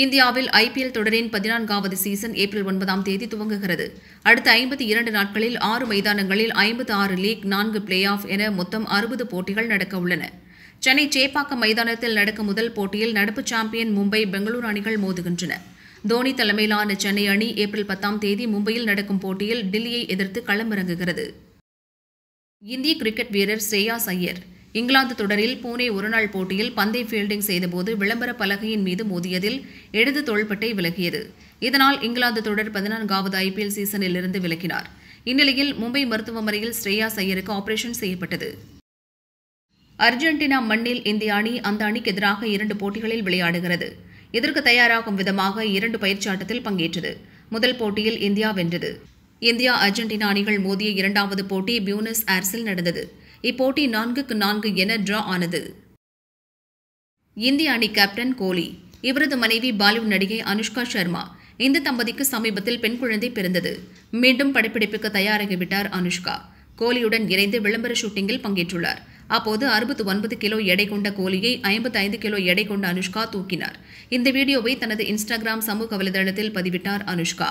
இந்தியாவில் ஐபிஎல் தொடரின் பதினான்காவது சீசன் ஏப்ரல் ஒன்பதாம் தேதி துவங்குகிறது அடுத்த ஐம்பத்தி இரண்டு நாட்களில் ஆறு மைதானங்களில் ஐம்பத்து ஆறு லீக் நான்கு பிளே ஆஃப் என மொத்தம் அறுபது போட்டிகள் நடக்க உள்ளன சென்னை சேப்பாக்கம் மைதானத்தில் நடக்கும் முதல் போட்டியில் நடப்பு சாம்பியன் மும்பை பெங்களூரு அணிகள் மோதுகின்றன தோனி தலைமையிலான சென்னை அணி ஏப்ரல் பத்தாம் தேதி மும்பையில் நடக்கும் போட்டியில் டில்லியை எதிர்த்து களமிறங்குகிறது இந்திய கிரிக்கெட் வீரர் ஸ்ரேயாஸ் ஐயர் இங்கிலாந்து தொடரில் பூனே ஒருநாள் போட்டியில் பந்தை ஃபீல்டிங் செய்தபோது விளம்பர பலகையின் மீது மோதியதில் இடது தோள்பட்டை விலகியது இதனால் இங்கிலாந்து தொடர் பதினான்காவது ஐபிஎல் சீசனில் இருந்து விலகினார் இந்நிலையில் மும்பை மருத்துவமனையில் ஸ்ரேயா சையருக்கு ஆபரேஷன் செய்யப்பட்டது அர்ஜென்டினா மண்ணில் இந்திய அணி அந்த அணிக்கு எதிராக இரண்டு போட்டிகளில் விளையாடுகிறது இதற்கு தயாராகும் விதமாக இரண்டு பயிற்சி ஆட்டத்தில் பங்கேற்றது முதல் போட்டியில் இந்தியா வென்றது இந்தியா அர்ஜென்டினா அணிகள் மோதிய இரண்டாவது போட்டி பியூனஸ் ஏர்ஸில் நடந்தது இப்போட்டி நான்குக்கு நான்கு என டிரா ஆனது இந்திய அணி கேப்டன் கோலி இவரது மனைவி பாலிவுட் நடிகை அனுஷ்கா சர்மா இந்த தம்பதிக்கு சமீபத்தில் பெண் குழந்தை பிறந்தது மீண்டும் படப்பிடிப்புக்கு தயாராகிவிட்டார் அனுஷ்கா கோலியுடன் இணைந்து விளம்பர ஷூட்டிங்கில் பங்கேற்றுள்ளார் அப்போது அறுபத்து ஒன்பது கிலோ எடை கொண்ட கோலியை ஐந்து கிலோ எடை கொண்ட அனுஷ்கா தூக்கினார் இந்த வீடியோவை தனது இன்ஸ்டாகிராம் சமூக வலைதளத்தில் பதிவிட்டார் அனுஷ்கா